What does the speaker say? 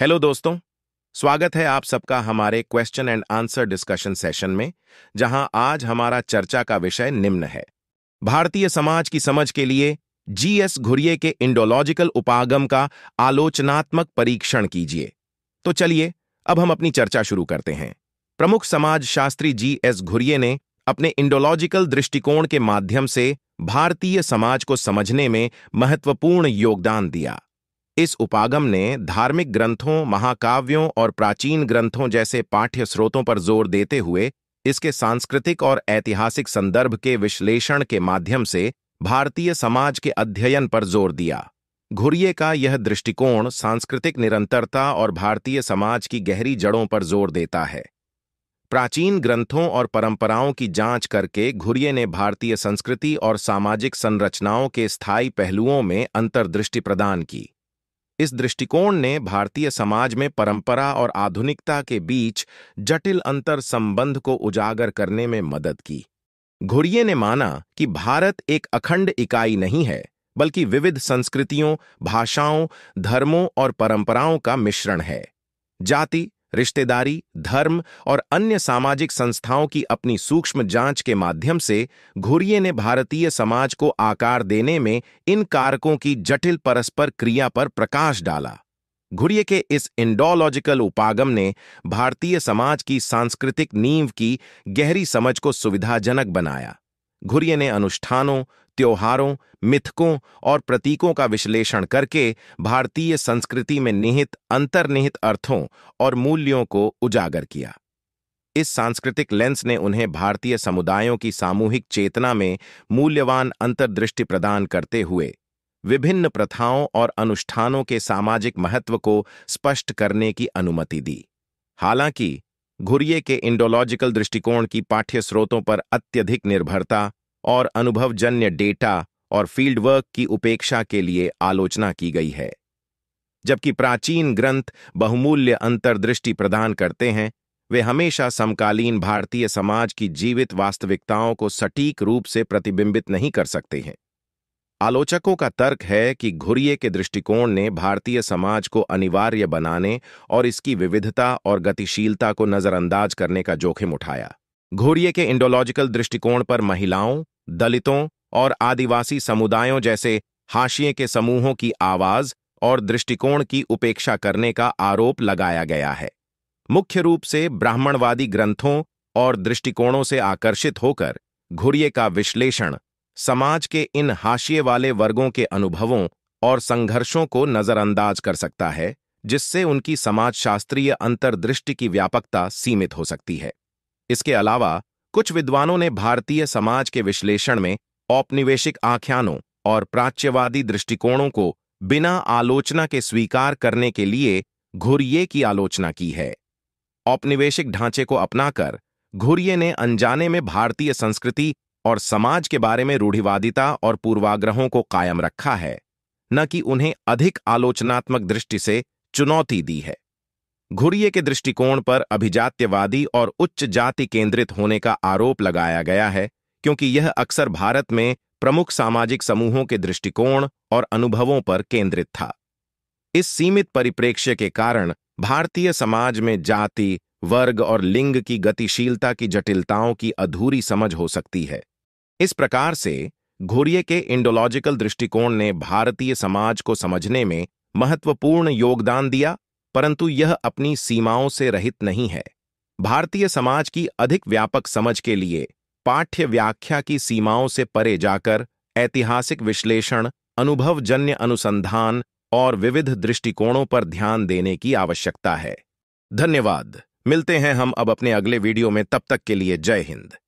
hello दोस्तों स्वागत है आप सबका हमारे question and answer discussion session में जहां आज हमारा चर्चा का विषय निम्न है भारतीय समाज की समझ के लिए जीएस घुरिये के इंडोलॉजिकल उपागम का आलोचनात्मक परीक्षण कीजिए तो चलिए अब हम अपनी चर्चा शुरू करते हैं प्रमुख समाज शास्त्री जी एस घुरिये ने अपने इंडोलॉजिकल दृष्टिकोण के माध्यम से भारतीय समाज को समझने में महत्वपूर्ण योगदान दिया इस उपागम ने धार्मिक ग्रंथों महाकाव्यों और प्राचीन ग्रंथों जैसे पाठ्य स्रोतों पर जोर देते हुए इसके सांस्कृतिक और ऐतिहासिक संदर्भ के विश्लेषण के माध्यम से भारतीय समाज के अध्ययन पर जोर दिया घुरिये का यह दृष्टिकोण सांस्कृतिक निरंतरता और भारतीय समाज की गहरी जड़ों पर जोर देता है प्राचीन ग्रंथों और परंपराओं की जांच करके घुरिये ने भारतीय संस्कृति और सामाजिक संरचनाओं के स्थायी पहलुओं में अंतर्दृष्टि प्रदान की इस दृष्टिकोण ने भारतीय समाज में परंपरा और आधुनिकता के बीच जटिल अंतर संबंध को उजागर करने में मदद की घुड़िये ने माना कि भारत एक अखंड इकाई नहीं है बल्कि विविध संस्कृतियों भाषाओं धर्मों और परंपराओं का मिश्रण है जाति रिश्तेदारी धर्म और अन्य सामाजिक संस्थाओं की अपनी सूक्ष्म जांच के माध्यम से घुरिये ने भारतीय समाज को आकार देने में इन कारकों की जटिल परस्पर क्रिया पर प्रकाश डाला घुरिये के इस इंडोलॉजिकल उपागम ने भारतीय समाज की सांस्कृतिक नींव की गहरी समझ को सुविधाजनक बनाया घुरिय ने अनुष्ठानों त्योहारों मिथकों और प्रतीकों का विश्लेषण करके भारतीय संस्कृति में निहित अंतर्निहित अर्थों और मूल्यों को उजागर किया इस सांस्कृतिक लेंस ने उन्हें भारतीय समुदायों की सामूहिक चेतना में मूल्यवान अंतर्दृष्टि प्रदान करते हुए विभिन्न प्रथाओं और अनुष्ठानों के सामाजिक महत्व को स्पष्ट करने की अनुमति दी हालांकि घुरिये के इंडोलॉजिकल दृष्टिकोण की पाठ्य स्रोतों पर अत्यधिक निर्भरता और अनुभवजन्य डेटा और फील्डवर्क की उपेक्षा के लिए आलोचना की गई है जबकि प्राचीन ग्रंथ बहुमूल्य अंतर्दृष्टि प्रदान करते हैं वे हमेशा समकालीन भारतीय समाज की जीवित वास्तविकताओं को सटीक रूप से प्रतिबिंबित नहीं कर सकते हैं आलोचकों का तर्क है कि घुरिये के दृष्टिकोण ने भारतीय समाज को अनिवार्य बनाने और इसकी विविधता और गतिशीलता को नजरअंदाज करने का जोखिम उठाया घुरिये के इंडोलॉजिकल दृष्टिकोण पर महिलाओं दलितों और आदिवासी समुदायों जैसे हाशिए के समूहों की आवाज और दृष्टिकोण की उपेक्षा करने का आरोप लगाया गया है मुख्य रूप से ब्राह्मणवादी ग्रंथों और दृष्टिकोणों से आकर्षित होकर घुरिये का विश्लेषण समाज के इन हाशिए वाले वर्गों के अनुभवों और संघर्षों को नज़रअंदाज कर सकता है जिससे उनकी समाजशास्त्रीय अंतर्दृष्टि की व्यापकता सीमित हो सकती है इसके अलावा कुछ विद्वानों ने भारतीय समाज के विश्लेषण में औपनिवेशिक आख्यानों और प्राच्यवादी दृष्टिकोणों को बिना आलोचना के स्वीकार करने के लिए घुरिये की आलोचना की है औपनिवेशिक ढांचे को अपनाकर घुरिये ने अनजाने में भारतीय संस्कृति और समाज के बारे में रूढ़िवादिता और पूर्वाग्रहों को कायम रखा है न कि उन्हें अधिक आलोचनात्मक दृष्टि से चुनौती दी है घुड़िए के दृष्टिकोण पर अभिजात्यवादी और उच्च जाति केंद्रित होने का आरोप लगाया गया है क्योंकि यह अक्सर भारत में प्रमुख सामाजिक समूहों के दृष्टिकोण और अनुभवों पर केंद्रित था इस सीमित परिप्रेक्ष्य के कारण भारतीय समाज में जाति वर्ग और लिंग की गतिशीलता की जटिलताओं की अधूरी समझ हो सकती है इस प्रकार से घोरिये के इंडोलॉजिकल दृष्टिकोण ने भारतीय समाज को समझने में महत्वपूर्ण योगदान दिया परंतु यह अपनी सीमाओं से रहित नहीं है भारतीय समाज की अधिक व्यापक समझ के लिए पाठ्य व्याख्या की सीमाओं से परे जाकर ऐतिहासिक विश्लेषण अनुभवजन्य अनुसंधान और विविध दृष्टिकोणों पर ध्यान देने की आवश्यकता है धन्यवाद मिलते हैं हम अब अपने अगले वीडियो में तब तक के लिए जय हिंद